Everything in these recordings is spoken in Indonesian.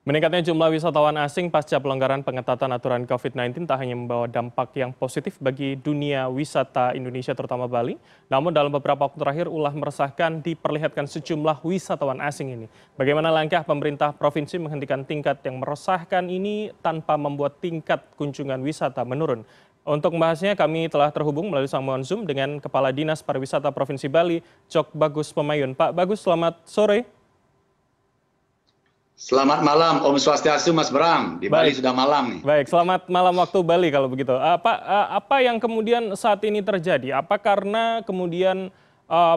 Meningkatnya jumlah wisatawan asing pasca pelonggaran pengetatan aturan COVID-19 tak hanya membawa dampak yang positif bagi dunia wisata Indonesia terutama Bali, namun dalam beberapa waktu terakhir ulah meresahkan diperlihatkan sejumlah wisatawan asing ini. Bagaimana langkah pemerintah provinsi menghentikan tingkat yang meresahkan ini tanpa membuat tingkat kunjungan wisata menurun? Untuk membahasnya kami telah terhubung melalui sambungan Zoom dengan Kepala Dinas Pariwisata Provinsi Bali, Cok Bagus Pemayun. Pak Bagus, selamat sore. Selamat malam Om Swastiastu Mas Bram. Di Baik. Bali sudah malam nih. Baik, selamat malam waktu Bali kalau begitu. Apa eh, eh, apa yang kemudian saat ini terjadi? Apa karena kemudian uh,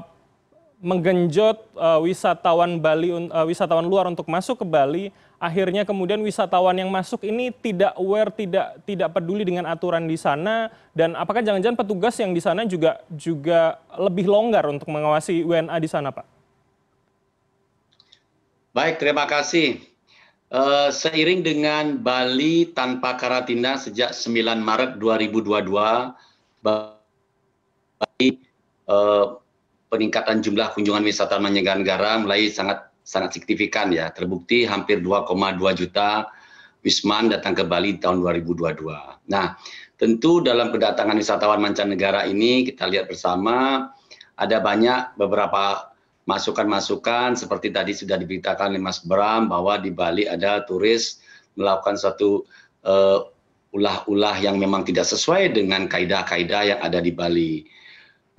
menggenjot uh, wisatawan Bali uh, wisatawan luar untuk masuk ke Bali, akhirnya kemudian wisatawan yang masuk ini tidak aware, tidak tidak peduli dengan aturan di sana dan apakah jangan-jangan petugas yang di sana juga juga lebih longgar untuk mengawasi WNA di sana, Pak? Baik, terima kasih. Uh, seiring dengan Bali tanpa karantina sejak 9 Maret 2022, Bali uh, peningkatan jumlah kunjungan wisatawan mancanegara mulai sangat sangat signifikan ya. Terbukti hampir 2,2 juta Wisman datang ke Bali tahun 2022. Nah, tentu dalam kedatangan wisatawan mancanegara ini kita lihat bersama ada banyak beberapa masukan-masukan seperti tadi sudah diberitakan oleh Mas Bram bahwa di Bali ada turis melakukan suatu eh, ulah-ulah yang memang tidak sesuai dengan kaidah-kaidah yang ada di Bali.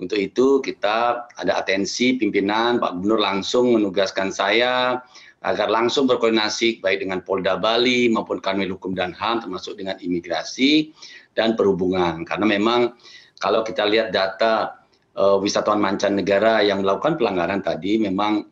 Untuk itu kita ada atensi pimpinan Pak Gubernur langsung menugaskan saya agar langsung berkoordinasi baik dengan Polda Bali maupun Kanwil Hukum dan HAM termasuk dengan imigrasi dan perhubungan karena memang kalau kita lihat data uh, wisatawan mancanegara yang melakukan pelanggaran tadi memang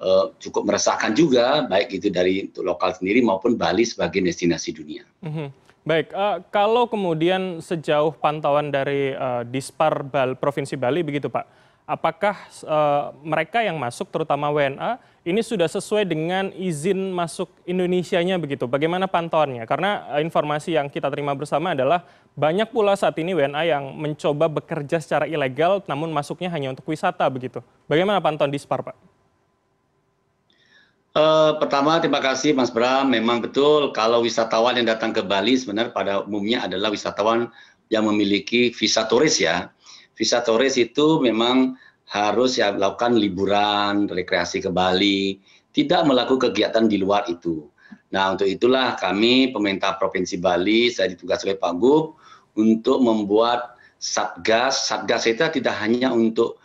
uh, cukup meresahkan juga, baik itu dari untuk lokal sendiri maupun Bali sebagai destinasi dunia. Mm -hmm. Baik, uh, kalau kemudian sejauh pantauan dari uh, Dispar Bal Provinsi Bali begitu Pak, apakah eh, mereka yang masuk terutama wna ini sudah sesuai dengan izin masuk Indonesia-nya begitu? Bagaimana pantauannya? Karena eh, informasi yang kita terima bersama adalah banyak pula saat ini WNA yang mencoba bekerja secara ilegal namun masuknya hanya untuk wisata begitu. Bagaimana pantauan Dispar, Pak? Uh, pertama terima kasih Mas Bram. Memang betul kalau wisatawan yang datang ke Bali sebenarnya pada umumnya adalah wisatawan yang memiliki visa turis ya visa turis itu memang harus ya melakukan liburan, rekreasi ke Bali, tidak melakukan kegiatan di luar itu. Nah, untuk itulah kami pemerintah Provinsi Bali, saya ditugas oleh Pak Gub untuk membuat satgas. Satgas itu tidak hanya untuk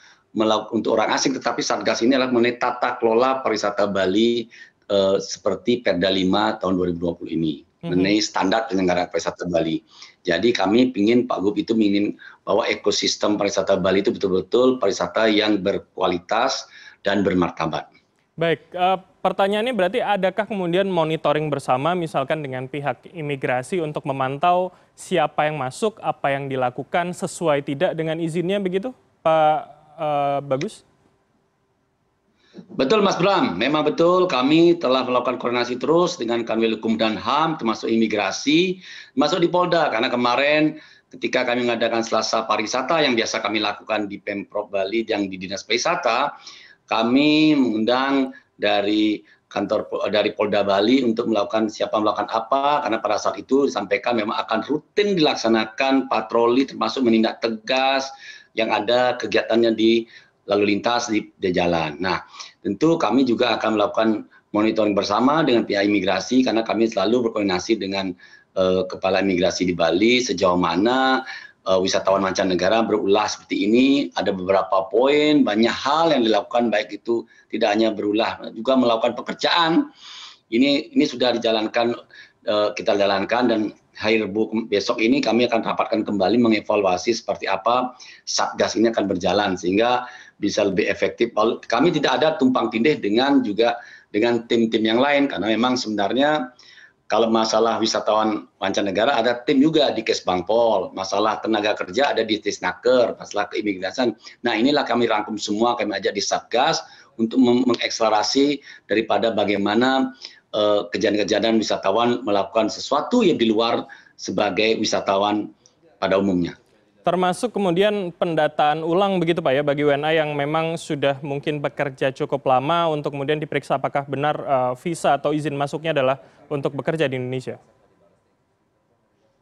untuk orang asing, tetapi satgas ini adalah mengenai tata kelola pariwisata Bali eh, seperti Perda 5 tahun 2020 ini. Mhm. mengenai standar penyelenggaraan pariwisata Bali. Jadi kami ingin Pak Gub itu ingin bahwa ekosistem pariwisata Bali itu betul-betul pariwisata yang berkualitas dan bermartabat. Baik, uh, pertanyaannya berarti adakah kemudian monitoring bersama misalkan dengan pihak imigrasi untuk memantau siapa yang masuk, apa yang dilakukan sesuai tidak dengan izinnya begitu, Pak uh, Bagus? Betul Mas Bram, memang betul kami telah melakukan koordinasi terus dengan Kanwil Hukum dan HAM termasuk imigrasi, masuk di Polda karena kemarin ketika kami mengadakan Selasa Pariwisata yang biasa kami lakukan di Pemprov Bali yang di Dinas Pariwisata, kami mengundang dari kantor dari Polda Bali untuk melakukan siapa melakukan apa karena pada saat itu disampaikan memang akan rutin dilaksanakan patroli termasuk menindak tegas yang ada kegiatannya di lalu lintas di, di jalan. Nah, tentu kami juga akan melakukan monitoring bersama dengan pihak imigrasi karena kami selalu berkoordinasi dengan uh, kepala imigrasi di Bali sejauh mana uh, wisatawan mancanegara berulah seperti ini ada beberapa poin banyak hal yang dilakukan baik itu tidak hanya berulah juga melakukan pekerjaan ini ini sudah dijalankan uh, kita jalankan dan hari Rabu besok ini kami akan rapatkan kembali mengevaluasi seperti apa satgas ini akan berjalan sehingga bisa lebih efektif. Kami tidak ada tumpang tindih dengan juga dengan tim-tim yang lain karena memang sebenarnya kalau masalah wisatawan mancanegara ada tim juga di Kesbangpol, masalah tenaga kerja ada di Tisnaker, masalah keimigrasian. Nah inilah kami rangkum semua, kami ajak di Satgas untuk mengekselerasi daripada bagaimana Eh, kejadian-kejadian wisatawan melakukan sesuatu yang di luar sebagai wisatawan pada umumnya. Termasuk kemudian pendataan ulang begitu Pak ya bagi WNA yang memang sudah mungkin bekerja cukup lama untuk kemudian diperiksa apakah benar uh, visa atau izin masuknya adalah untuk bekerja di Indonesia.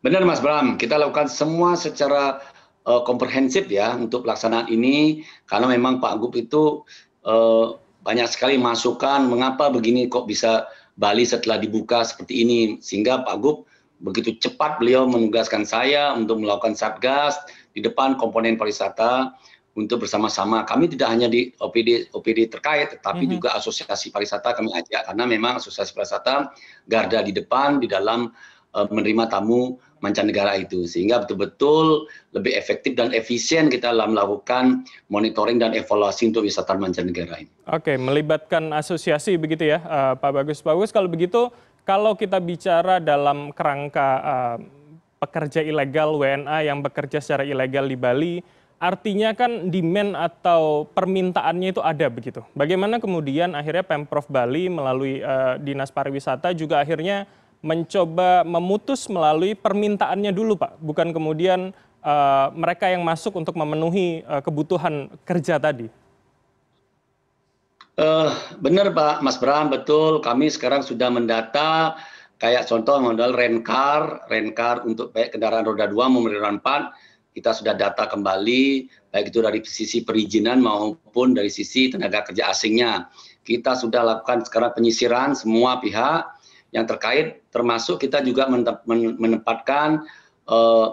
Benar Mas Bram, kita lakukan semua secara uh, komprehensif ya untuk pelaksanaan ini karena memang Pak Gup itu uh, banyak sekali masukan mengapa begini kok bisa Bali setelah dibuka seperti ini sehingga Pak Gub begitu cepat beliau menugaskan saya untuk melakukan satgas di depan komponen pariwisata untuk bersama-sama kami tidak hanya di OPD OPD terkait tetapi mm -hmm. juga asosiasi pariwisata kami ajak karena memang asosiasi pariwisata garda di depan di dalam Eh, menerima tamu mancanegara itu sehingga betul-betul lebih efektif dan efisien kita dalam melakukan monitoring dan evaluasi untuk wisatawan mancanegara ini. Oke, melibatkan asosiasi begitu ya, eh, Pak Bagus. Bagus kalau begitu, kalau kita bicara dalam kerangka uh, pekerja ilegal WNA yang bekerja secara ilegal di Bali, artinya kan demand atau permintaannya itu ada begitu. Bagaimana kemudian akhirnya Pemprov Bali melalui uh, Dinas Pariwisata juga akhirnya mencoba memutus melalui permintaannya dulu pak, bukan kemudian uh, mereka yang masuk untuk memenuhi uh, kebutuhan kerja tadi. Uh, benar Pak Mas Bram, betul. Kami sekarang sudah mendata kayak contoh modal rencar, rencar untuk baik kendaraan roda 2 maupun roda 4, kita sudah data kembali baik itu dari sisi perizinan maupun dari sisi tenaga kerja asingnya. Kita sudah lakukan sekarang penyisiran semua pihak yang terkait termasuk kita juga menempatkan uh,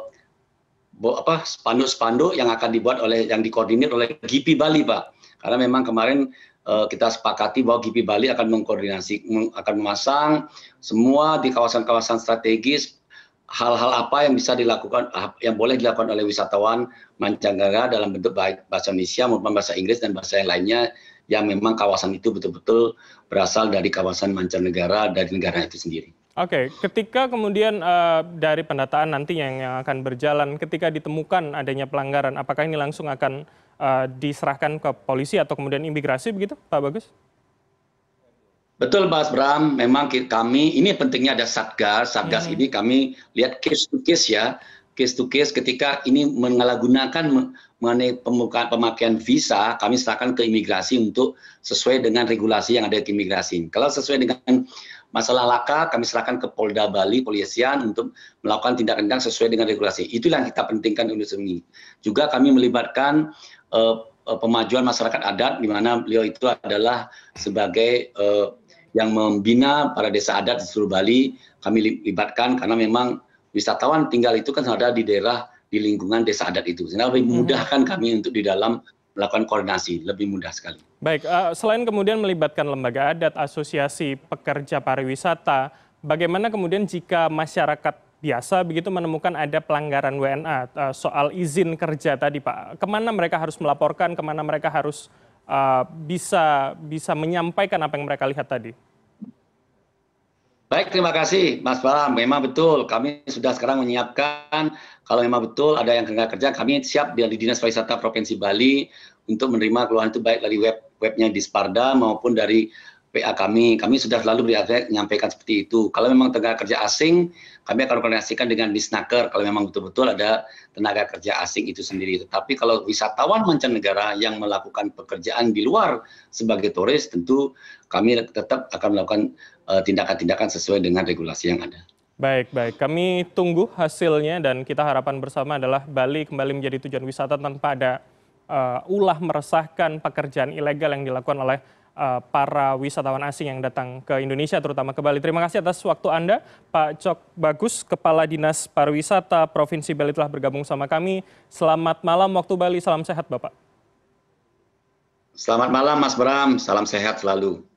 apa spanduk-spanduk yang akan dibuat oleh yang dikoordinir oleh GIPI Bali Pak karena memang kemarin uh, kita sepakati bahwa GIPI Bali akan mengkoordinasi akan memasang semua di kawasan-kawasan strategis hal-hal apa yang bisa dilakukan ah, yang boleh dilakukan oleh wisatawan mancanegara dalam bentuk baik bahasa Indonesia maupun bahasa Inggris dan bahasa yang lainnya yang memang kawasan itu betul-betul berasal dari kawasan mancanegara dari negara itu sendiri. Oke, okay. ketika kemudian uh, dari pendataan nantinya yang akan berjalan, ketika ditemukan adanya pelanggaran, apakah ini langsung akan uh, diserahkan ke polisi atau kemudian imigrasi begitu, Pak Bagus? Betul Mas Bram, memang kami ini pentingnya ada satgas. Satgas hmm. ini kami lihat case to case ya, case to case ketika ini mengalagunakan mengenai pembukaan pemakaian visa, kami serahkan ke imigrasi untuk sesuai dengan regulasi yang ada di imigrasi. Kalau sesuai dengan masalah laka, kami serahkan ke Polda Bali, Polisian untuk melakukan tindakan tindakan sesuai dengan regulasi. Itulah yang kita pentingkan Indonesia ini. Juga kami melibatkan uh, pemajuan masyarakat adat di mana beliau itu adalah sebagai uh, yang membina para desa adat di seluruh Bali kami libatkan karena memang wisatawan tinggal itu kan ada di daerah di lingkungan desa adat itu. Sehingga lebih mm-hmm. memudahkan kami untuk di dalam melakukan koordinasi, lebih mudah sekali. Baik, eh, selain kemudian melibatkan lembaga adat, asosiasi pekerja pariwisata, bagaimana kemudian jika masyarakat biasa begitu menemukan ada pelanggaran WNA eh, soal izin kerja tadi Pak, kemana mereka harus melaporkan, kemana mereka harus Eh, bisa bisa menyampaikan apa yang mereka lihat tadi? Baik, terima kasih Mas Balam. Memang betul, kami sudah sekarang menyiapkan kalau memang betul ada yang kena kerja, kami siap di Dinas Pariwisata Provinsi Bali untuk menerima keluhan itu baik dari web webnya di Sparda maupun dari PA kami. Kami sudah selalu menyampaikan seperti itu. Kalau memang tenaga kerja asing, kami akan koordinasikan dengan disnaker kalau memang betul-betul ada tenaga kerja asing itu sendiri. Tetapi kalau wisatawan mancanegara yang melakukan pekerjaan di luar sebagai turis, tentu kami tetap akan melakukan eh, tindakan-tindakan uh, sesuai dengan regulasi yang ada. Baik, baik. Kami tunggu hasilnya dan kita harapan bersama adalah Bali kembali menjadi tujuan wisata tanpa ada uh, ulah meresahkan pekerjaan ilegal yang dilakukan oleh uh, para wisatawan asing yang datang ke Indonesia, terutama ke Bali. Terima kasih atas waktu Anda, Pak Cok Bagus, Kepala Dinas Pariwisata Provinsi Bali telah bergabung sama kami. Selamat malam waktu Bali, salam sehat Bapak. Selamat malam Mas Bram, salam sehat selalu.